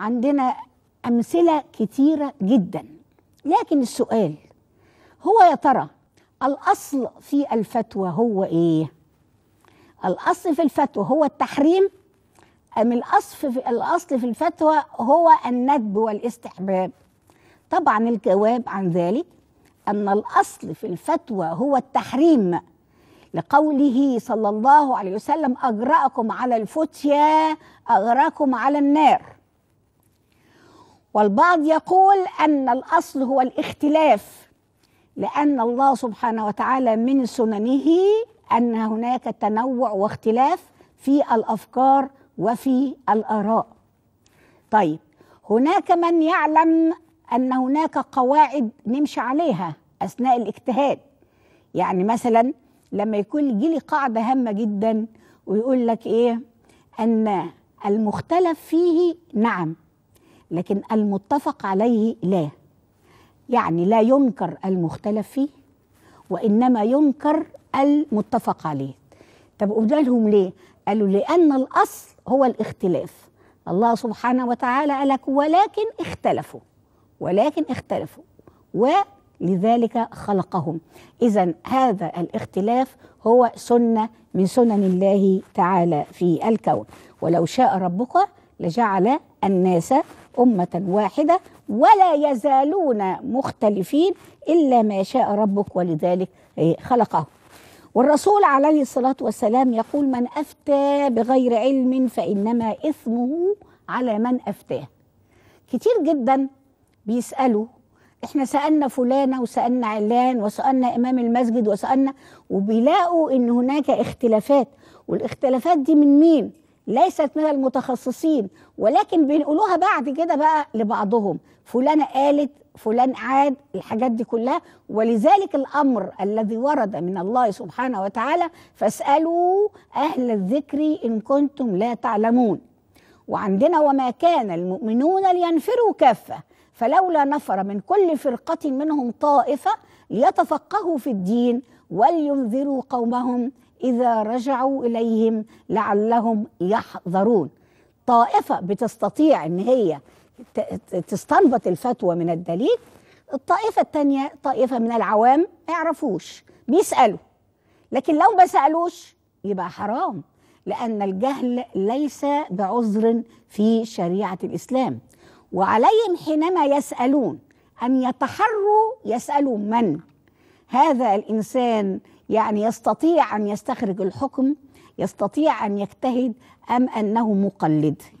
عندنا امثله كتيره جدا لكن السؤال هو يا ترى الاصل في الفتوى هو ايه الاصل في الفتوى هو التحريم ام الاصل في الاصل في الفتوى هو الندب والاستحباب طبعا الجواب عن ذلك ان الاصل في الفتوى هو التحريم لقوله صلى الله عليه وسلم اجراكم على الفتيا اجراكم على النار والبعض يقول أن الأصل هو الاختلاف لأن الله سبحانه وتعالى من سننه أن هناك تنوع واختلاف في الأفكار وفي الآراء طيب هناك من يعلم أن هناك قواعد نمشي عليها أثناء الاجتهاد يعني مثلا لما يكون يجي لي قاعدة هامة جدا ويقول لك إيه أن المختلف فيه نعم لكن المتفق عليه لا يعني لا ينكر المختلف فيه وإنما ينكر المتفق عليه طب قلنا لهم ليه قالوا لأن الأصل هو الاختلاف الله سبحانه وتعالى قال لك ولكن اختلفوا ولكن اختلفوا ولذلك خلقهم إذا هذا الاختلاف هو سنة من سنن الله تعالى في الكون ولو شاء ربك لجعل الناس أمة واحدة ولا يزالون مختلفين إلا ما شاء ربك ولذلك إيه، خلقه والرسول عليه الصلاة والسلام يقول من أفتى بغير علم فإنما إثمه على من أفتاه كتير جدا بيسألوا احنا سألنا فلانة وسألنا علان وسألنا إمام المسجد وسألنا وبيلاقوا إن هناك اختلافات والاختلافات دي من مين؟ ليست من المتخصصين ولكن بينقلوها بعد كده بقى لبعضهم فلانة قالت فلان عاد الحاجات دي كلها ولذلك الأمر الذي ورد من الله سبحانه وتعالى فاسألوا أهل الذكر إن كنتم لا تعلمون وعندنا وما كان المؤمنون لينفروا كافة فلولا نفر من كل فرقة منهم طائفة ليتفقهوا في الدين ولينذروا قومهم إذا رجعوا إليهم لعلهم يحذرون طائفة بتستطيع إن هي تستنبط الفتوى من الدليل الطائفة الثانية طائفة من العوام ما يعرفوش بيسألوا لكن لو ما سألوش يبقى حرام لأن الجهل ليس بعذر في شريعة الإسلام وعليهم حينما يسألون أن يتحروا يسألوا من هذا الإنسان يعني يستطيع أن يستخرج الحكم يستطيع أن يجتهد أم أنه مقلد